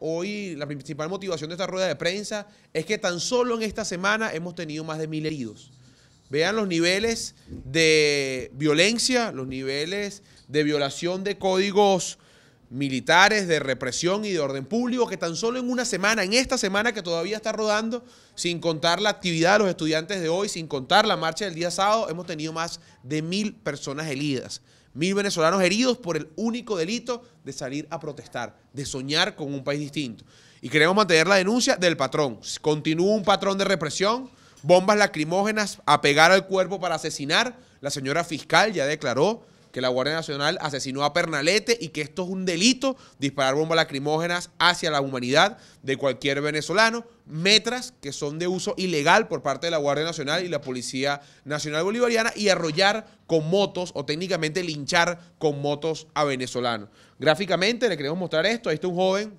Hoy la principal motivación de esta rueda de prensa es que tan solo en esta semana hemos tenido más de mil heridos. Vean los niveles de violencia, los niveles de violación de códigos militares de represión y de orden público que tan solo en una semana, en esta semana que todavía está rodando, sin contar la actividad de los estudiantes de hoy, sin contar la marcha del día sábado, hemos tenido más de mil personas heridas, mil venezolanos heridos por el único delito de salir a protestar, de soñar con un país distinto. Y queremos mantener la denuncia del patrón. Continúa un patrón de represión, bombas lacrimógenas, a pegar al cuerpo para asesinar. La señora fiscal ya declaró que la Guardia Nacional asesinó a Pernalete y que esto es un delito, disparar bombas lacrimógenas hacia la humanidad de cualquier venezolano, metras que son de uso ilegal por parte de la Guardia Nacional y la Policía Nacional Bolivariana y arrollar con motos o técnicamente linchar con motos a venezolanos. Gráficamente le queremos mostrar esto, ahí está un joven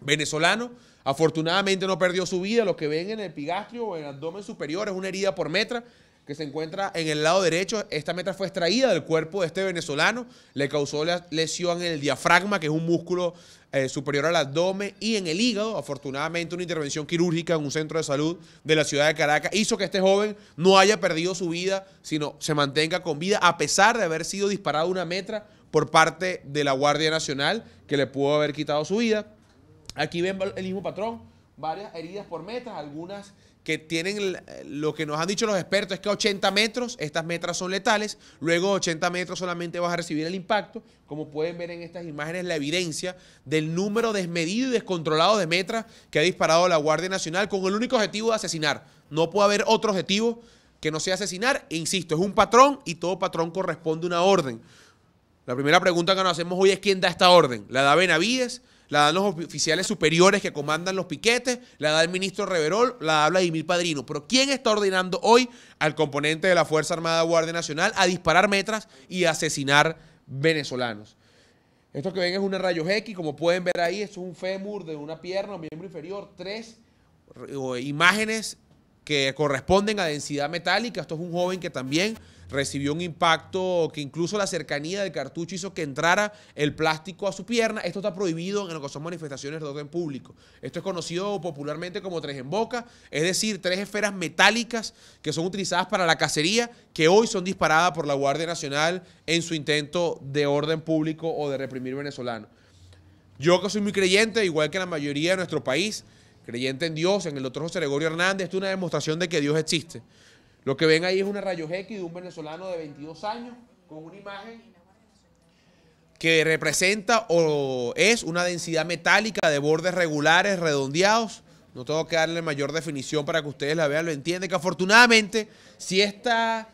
venezolano Afortunadamente no perdió su vida. Lo que ven en el pigastrio o en el abdomen superior es una herida por metra que se encuentra en el lado derecho. Esta metra fue extraída del cuerpo de este venezolano. Le causó la lesión en el diafragma, que es un músculo eh, superior al abdomen, y en el hígado. Afortunadamente, una intervención quirúrgica en un centro de salud de la ciudad de Caracas hizo que este joven no haya perdido su vida, sino se mantenga con vida, a pesar de haber sido disparado una metra por parte de la Guardia Nacional, que le pudo haber quitado su vida. Aquí ven el mismo patrón varias heridas por metras, algunas que tienen lo que nos han dicho los expertos es que 80 metros, estas metras son letales, luego 80 metros solamente vas a recibir el impacto, como pueden ver en estas imágenes la evidencia del número desmedido y descontrolado de metras que ha disparado la Guardia Nacional con el único objetivo de asesinar. No puede haber otro objetivo que no sea asesinar, e insisto, es un patrón y todo patrón corresponde a una orden. La primera pregunta que nos hacemos hoy es quién da esta orden, la da Benavides, la dan los oficiales superiores que comandan los piquetes, la da el ministro Reverol, la habla Emil Padrino. Pero ¿quién está ordenando hoy al componente de la Fuerza Armada Guardia Nacional a disparar metras y asesinar venezolanos? Esto que ven es una rayos X, como pueden ver ahí, es un fémur de una pierna, miembro inferior, tres eh, imágenes que corresponden a densidad metálica. Esto es un joven que también recibió un impacto que incluso la cercanía del cartucho hizo que entrara el plástico a su pierna. Esto está prohibido en lo que son manifestaciones de orden público. Esto es conocido popularmente como tres en boca, es decir, tres esferas metálicas que son utilizadas para la cacería, que hoy son disparadas por la Guardia Nacional en su intento de orden público o de reprimir venezolano. Yo que soy muy creyente, igual que la mayoría de nuestro país, creyente en Dios, en el otro José Gregorio Hernández, esto es una demostración de que Dios existe. Lo que ven ahí es una rayo X de un venezolano de 22 años con una imagen que representa o es una densidad metálica de bordes regulares, redondeados. No tengo que darle mayor definición para que ustedes la vean, lo entienden, que afortunadamente si esta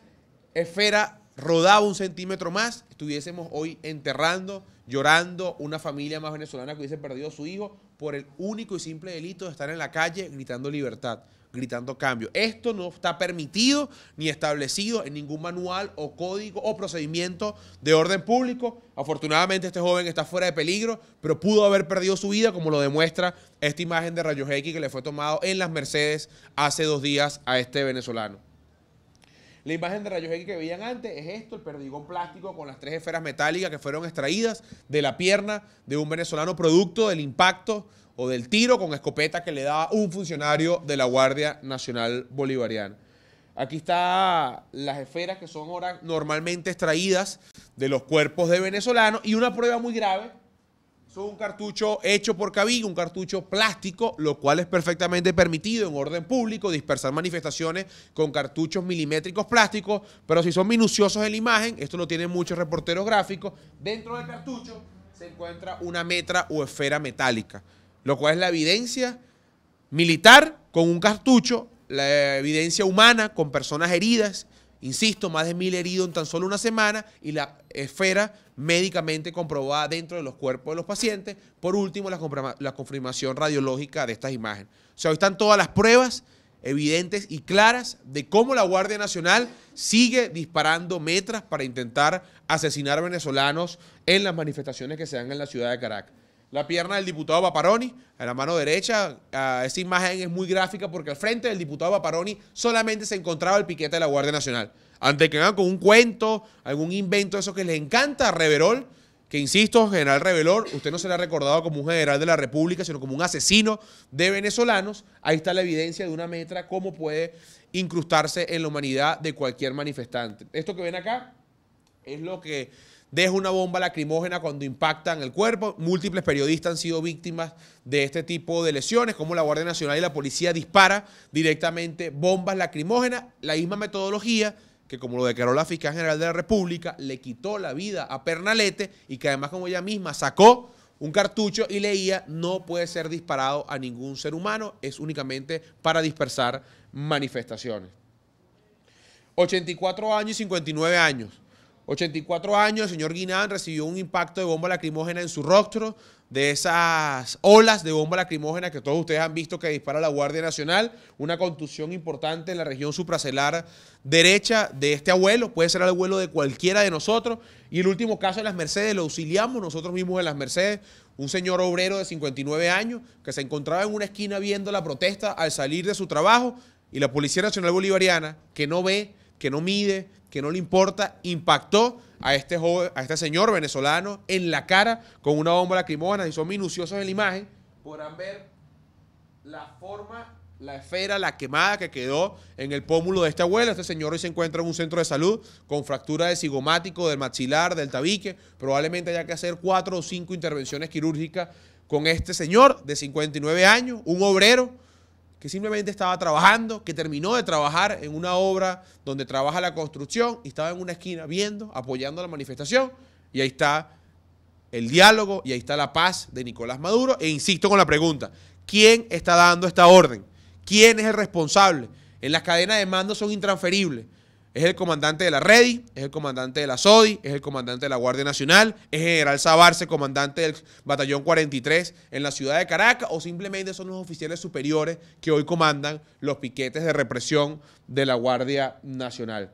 esfera rodaba un centímetro más, estuviésemos hoy enterrando, llorando una familia más venezolana que hubiese perdido a su hijo por el único y simple delito de estar en la calle gritando libertad, gritando cambio. Esto no está permitido ni establecido en ningún manual o código o procedimiento de orden público. Afortunadamente este joven está fuera de peligro, pero pudo haber perdido su vida, como lo demuestra esta imagen de Rayos X que le fue tomado en las Mercedes hace dos días a este venezolano. La imagen de rayos X que veían antes es esto, el perdigón plástico con las tres esferas metálicas que fueron extraídas de la pierna de un venezolano producto del impacto o del tiro con escopeta que le daba un funcionario de la Guardia Nacional Bolivariana. Aquí están las esferas que son ahora normalmente extraídas de los cuerpos de venezolanos y una prueba muy grave es un cartucho hecho por cabillo, un cartucho plástico, lo cual es perfectamente permitido en orden público dispersar manifestaciones con cartuchos milimétricos plásticos, pero si son minuciosos en la imagen, esto lo tienen muchos reporteros gráficos, dentro del cartucho se encuentra una metra o esfera metálica, lo cual es la evidencia militar con un cartucho, la evidencia humana con personas heridas, insisto, más de mil heridos en tan solo una semana, y la esfera médicamente comprobada dentro de los cuerpos de los pacientes. Por último, la, confirmación radiológica de estas imágenes. O sea, hoy están todas las pruebas evidentes y claras de cómo la Guardia Nacional sigue disparando metras para intentar asesinar venezolanos en las manifestaciones que se dan en la ciudad de Caracas la pierna del diputado Paparoni, a la mano derecha. Ah, esa imagen es muy gráfica porque al frente del diputado Paparoni solamente se encontraba el piquete de la Guardia Nacional. Ante que hagan con un cuento, algún invento, eso que le encanta a Reverol, que insisto, general Reverol, usted no se ha recordado como un general de la República, sino como un asesino de venezolanos. Ahí está la evidencia de una metra, cómo puede incrustarse en la humanidad de cualquier manifestante. Esto que ven acá es lo que deja una bomba lacrimógena cuando impacta en el cuerpo. Múltiples periodistas han sido víctimas de este tipo de lesiones, como la Guardia Nacional y la policía dispara directamente bombas lacrimógenas, la misma metodología que como lo declaró la fiscal general de la República, le quitó la vida a Pernalete y que además como ella misma sacó un cartucho y leía, no puede ser disparado a ningún ser humano, es únicamente para dispersar manifestaciones. 84 años y 59 años. 84 años, el señor Guinán recibió un impacto de bomba lacrimógena en su rostro, de esas olas de bomba lacrimógena que todos ustedes han visto que dispara la Guardia Nacional, una contusión importante en la región supracelar derecha de este abuelo, puede ser el abuelo de cualquiera de nosotros, y el último caso de las Mercedes, lo auxiliamos nosotros mismos en las Mercedes, un señor obrero de 59 años que se encontraba en una esquina viendo la protesta al salir de su trabajo, y la Policía Nacional Bolivariana, que no ve que no mide, que no le importa, impactó a este, joven, a este señor venezolano en la cara con una bomba lacrimógena. Y son minuciosos en la imagen, podrán ver la forma, la esfera, la quemada que quedó en el pómulo de esta abuela. Este señor hoy se encuentra en un centro de salud con fractura de cigomático, del maxilar, del tabique. Probablemente haya que hacer cuatro o cinco intervenciones quirúrgicas con este señor de 59 años, un obrero que simplemente estaba trabajando, que terminó de trabajar en una obra donde trabaja la construcción y estaba en una esquina viendo, apoyando la manifestación y ahí está el diálogo y ahí está la paz de Nicolás Maduro. E insisto con la pregunta, ¿quién está dando esta orden? ¿Quién es el responsable? En las cadenas de mando son intransferibles. Es el comandante de la REDI, es el comandante de la SODI, es el comandante de la Guardia Nacional, es general Sabarce, comandante del batallón 43 en la ciudad de Caracas, o simplemente son los oficiales superiores que hoy comandan los piquetes de represión de la Guardia Nacional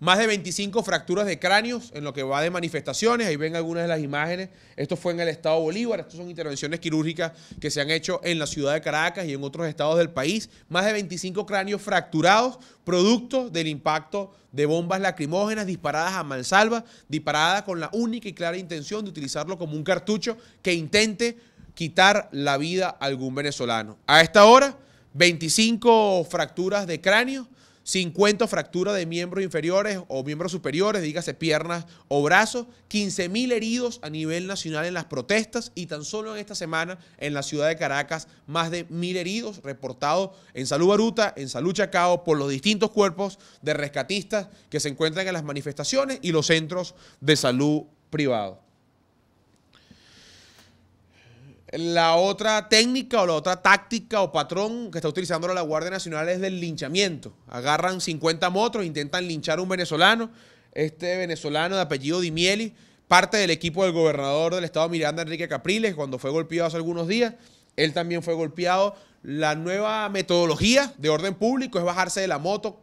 más de 25 fracturas de cráneos en lo que va de manifestaciones. Ahí ven algunas de las imágenes. Esto fue en el estado Bolívar. Estas son intervenciones quirúrgicas que se han hecho en la ciudad de Caracas y en otros estados del país. Más de 25 cráneos fracturados, producto del impacto de bombas lacrimógenas disparadas a mansalva, disparadas con la única y clara intención de utilizarlo como un cartucho que intente quitar la vida a algún venezolano. A esta hora, 25 fracturas de cráneos, 50 fracturas de miembros inferiores o miembros superiores, dígase piernas o brazos, 15.000 heridos a nivel nacional en las protestas y tan solo en esta semana en la ciudad de Caracas más de mil heridos reportados en Salud Baruta, en Salud Chacao por los distintos cuerpos de rescatistas que se encuentran en las manifestaciones y los centros de salud privados. La otra técnica o la otra táctica o patrón que está utilizando la Guardia Nacional es del linchamiento. Agarran 50 motos, intentan linchar a un venezolano. Este venezolano de apellido Dimieli, parte del equipo del gobernador del estado Miranda, Enrique Capriles, cuando fue golpeado hace algunos días. Él también fue golpeado. La nueva metodología de orden público es bajarse de la moto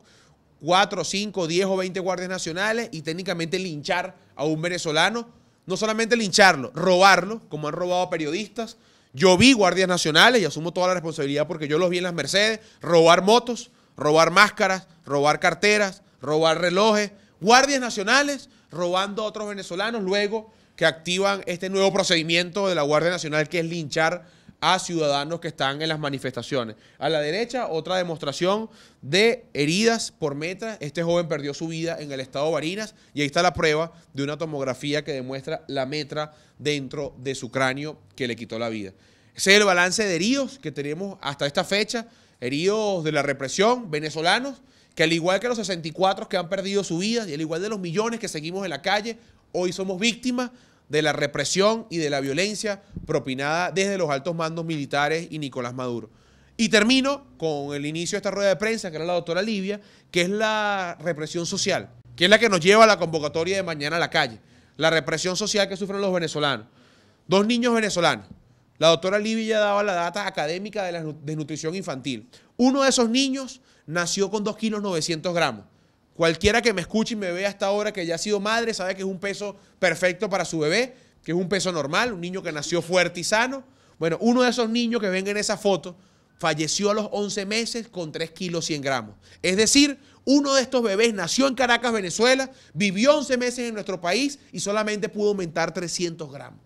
4, 5, 10 o 20 guardias nacionales y técnicamente linchar a un venezolano no solamente lincharlo, robarlo, como han robado periodistas. Yo vi guardias nacionales y asumo toda la responsabilidad porque yo los vi en las Mercedes, robar motos, robar máscaras, robar carteras, robar relojes, guardias nacionales robando a otros venezolanos luego que activan este nuevo procedimiento de la Guardia Nacional que es linchar a ciudadanos que están en las manifestaciones. A la derecha, otra demostración de heridas por metra. Este joven perdió su vida en el estado Barinas y ahí está la prueba de una tomografía que demuestra la metra dentro de su cráneo que le quitó la vida. Ese es el balance de heridos que tenemos hasta esta fecha, heridos de la represión, venezolanos, que al igual que los 64 que han perdido su vida y al igual de los millones que seguimos en la calle, hoy somos víctimas de la represión y de la violencia propinada desde los altos mandos militares y Nicolás Maduro. Y termino con el inicio de esta rueda de prensa, que era la doctora Livia, que es la represión social, que es la que nos lleva a la convocatoria de mañana a la calle, la represión social que sufren los venezolanos. Dos niños venezolanos. La doctora Livia daba la data académica de la desnutrición infantil. Uno de esos niños nació con 2 kilos 900 gramos. Cualquiera que me escuche y me vea hasta ahora que ya ha sido madre sabe que es un peso perfecto para su bebé, que es un peso normal, un niño que nació fuerte y sano. Bueno, uno de esos niños que ven en esa foto falleció a los 11 meses con 3 kilos 100 gramos. Es decir, uno de estos bebés nació en Caracas, Venezuela, vivió 11 meses en nuestro país y solamente pudo aumentar 300 gramos.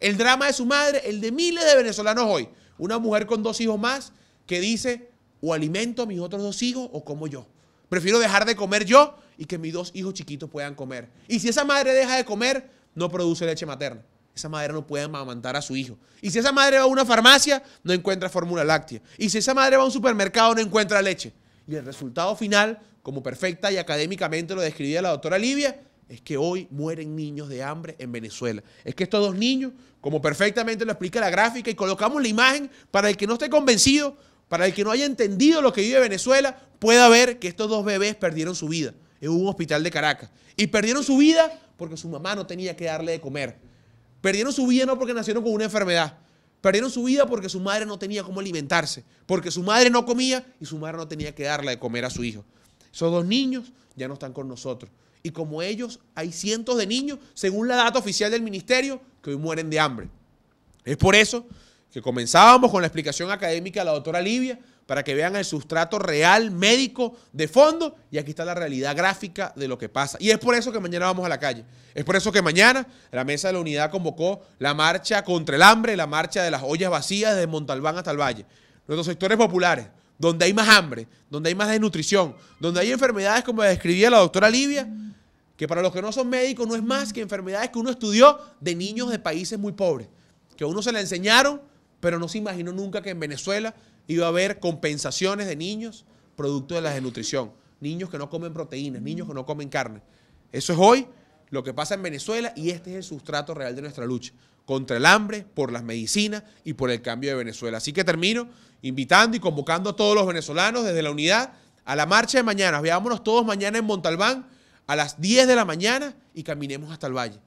El drama de su madre, el de miles de venezolanos hoy. Una mujer con dos hijos más que dice, o alimento a mis otros dos hijos o como yo. Prefiero dejar de comer yo y que mis dos hijos chiquitos puedan comer. Y si esa madre deja de comer, no produce leche materna. Esa madre no puede amamantar a su hijo. Y si esa madre va a una farmacia, no encuentra fórmula láctea. Y si esa madre va a un supermercado, no encuentra leche. Y el resultado final, como perfecta y académicamente lo describía la doctora Livia, es que hoy mueren niños de hambre en Venezuela. Es que estos dos niños, como perfectamente lo explica la gráfica, y colocamos la imagen para el que no esté convencido, para el que no haya entendido lo que vive Venezuela, Pueda ver que estos dos bebés perdieron su vida en un hospital de Caracas. Y perdieron su vida porque su mamá no tenía que darle de comer. Perdieron su vida no porque nacieron con una enfermedad. Perdieron su vida porque su madre no tenía cómo alimentarse. Porque su madre no comía y su madre no tenía que darle de comer a su hijo. Esos dos niños ya no están con nosotros. Y como ellos, hay cientos de niños, según la data oficial del ministerio, que hoy mueren de hambre. Es por eso que comenzábamos con la explicación académica de la doctora Livia para que vean el sustrato real, médico, de fondo, y aquí está la realidad gráfica de lo que pasa. Y es por eso que mañana vamos a la calle. Es por eso que mañana la mesa de la unidad convocó la marcha contra el hambre, la marcha de las ollas vacías desde Montalbán hasta el Valle. Nuestros sectores populares, donde hay más hambre, donde hay más desnutrición, donde hay enfermedades como describía la doctora Livia, que para los que no son médicos no es más que enfermedades que uno estudió de niños de países muy pobres, que a uno se le enseñaron pero no se imaginó nunca que en Venezuela iba a haber compensaciones de niños producto de la desnutrición, niños que no comen proteínas, niños que no comen carne. Eso es hoy lo que pasa en Venezuela y este es el sustrato real de nuestra lucha contra el hambre, por las medicinas y por el cambio de Venezuela. Así que termino invitando y convocando a todos los venezolanos desde la unidad a la marcha de mañana. Veámonos todos mañana en Montalbán a las 10 de la mañana y caminemos hasta el valle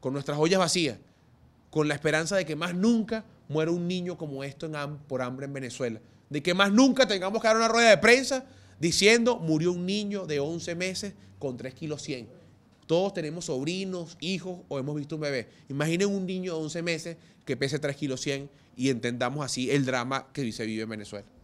con nuestras ollas vacías, con la esperanza de que más nunca muere un niño como esto por hambre en Venezuela. De que más nunca tengamos que dar una rueda de prensa diciendo murió un niño de 11 meses con 3 kilos 100. Todos tenemos sobrinos, hijos o hemos visto un bebé. Imaginen un niño de 11 meses que pese 3 kilos 100 y entendamos así el drama que se vive en Venezuela.